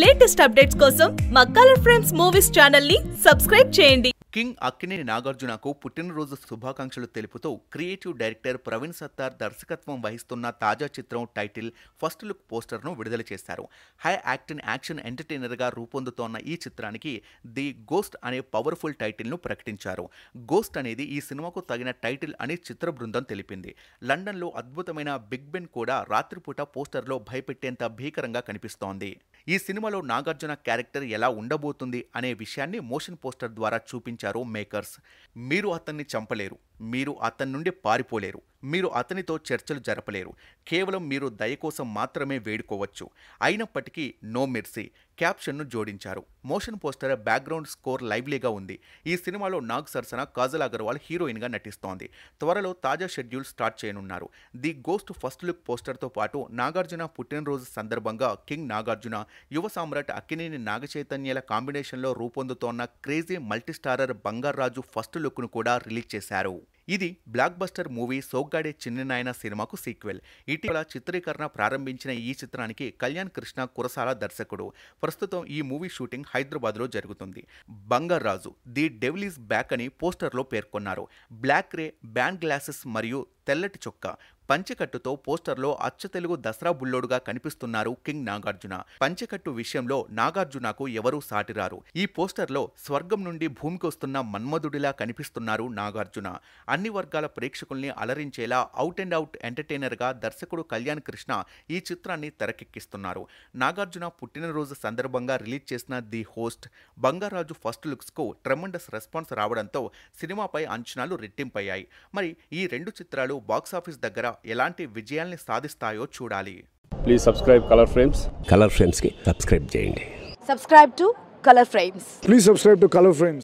latest updates కోసం మా colour frames movies channel ని సబ్స్క్రైబ్ చేయండి కింగ్ అక్కినేని నాగార్జునకు పుట్టినరోజు శుభాకాంక్షలు తెలుపుతూ క్రియేటివ్ డైరెక్టర్ ప్రవీణ్ సత్తార్ దర్శకత్వం వహిస్తున్న తాజా చిత్రం టైటిల్ ఫస్ట్ లుక్ పోస్టర్ను విడుదల చేశారు హై యాక్టింగ్ యాక్షన్ ఎంటర్టైనర్గా రూపొందుతోన్న ఈ చిత్రానికి ది గోస్ట్ అనే పవర్ఫుల్ టైటిల్ను ప్రకటించారు గోస్ట్ అనేది ఈ సినిమాకు తగిన టైటిల్ అని చిత్ర బృందం తెలిపింది లండన్లో అద్భుతమైన బిగ్ బెన్ కూడా రాత్రిపూట పోస్టర్లో భయపెట్టేంత భీకరంగా కనిపిస్తోంది ఈ సినిమాలో నాగార్జున క్యారెక్టర్ ఎలా ఉండబోతుంది అనే విషయాన్ని మోషన్ పోస్టర్ ద్వారా చూపించారు మేకర్స్ మీరు అతన్ని చంపలేరు మీరు అతని నుండి పారిపోలేరు మీరు అతనితో చర్చలు జరపలేరు కేవలం మీరు దయ కోసం మాత్రమే వేడుకోవచ్చు అయినప్పటికీ నో మెర్సీ క్యాప్షన్ను జోడించారు మోషన్ పోస్టర్ బ్యాక్గ్రౌండ్ స్కోర్ లైవ్లీగా ఉంది ఈ సినిమాలో నాగ్ సరసన కాజల్ అగర్వాల్ హీరోయిన్గా నటిస్తోంది త్వరలో తాజా షెడ్యూల్ స్టార్ట్ చేయనున్నారు ది గోస్ట్ ఫస్ట్ లుక్ పోస్టర్తో పాటు నాగార్జున పుట్టినరోజు సందర్భంగా కింగ్ నాగార్జున యువ సామ్రాట్ అక్కినేని నాగచైతన్యల కాంబినేషన్లో రూపొందుతోన్న క్రేజీ మల్టీస్టారర్ బంగారాజు ఫస్ట్ లుక్ను కూడా రిలీజ్ చేశారు ఇది blockbuster movie Soggade Chinnanayana సినిమాకు సీక్వెల్ ఇటీవల చిత్రీకరణ ప్రారంభించిన ఈ చిత్రానికి కళ్యాణ్ కృష్ణ కురసాల దర్శకుడు ప్రస్తుతం ఈ మూవీ షూటింగ్ హైదరాబాద్లో జరుగుతుంది Bangar raju the devil back అని పోస్టర్లో పేర్కొన్నారు బ్లాక్ రే బ్యాండ్ గ్లాసెస్ మరియు తెల్లటి చొక్క పంచెకట్టుతో పోస్టర్లో అచ్చ తెలుగు దసరా బుల్లోడుగా కనిపిస్తున్నారు కింగ్ నాగార్జున పంచెకట్టు విషయంలో నాగార్జునకు ఎవరూ సాటిరారు ఈ పోస్టర్లో స్వర్గం నుండి భూమికి వస్తున్న మన్మధుడిలా కనిపిస్తున్నారు నాగార్జున అన్ని వర్గాల ప్రేక్షకుల్ని అలరించేలా అవుట్ అండ్ అవుట్ ఎంటర్టైనర్గా దర్శకుడు కళ్యాణ్ కృష్ణ ఈ చిత్రాన్ని తెరకెక్కిస్తున్నారు నాగార్జున పుట్టినరోజు సందర్భంగా రిలీజ్ చేసిన ది హోస్ట్ బంగారాజు ఫస్ట్ లుక్స్కు ట్రెమండస్ రెస్పాన్స్ రావడంతో సినిమాపై అంచనాలు రెట్టింపయ్యాయి మరి ఈ రెండు చిత్రాలు బాక్సాఫీస్ దగ్గర ఎలాంటి విజయాల్ని సాధిస్తాయో చూడాలి please subscribe colour frames colour ఫ్రేమ్స్కి సబ్స్క్రైబ్ చేయండి subscribe to colour frames please subscribe to colour frames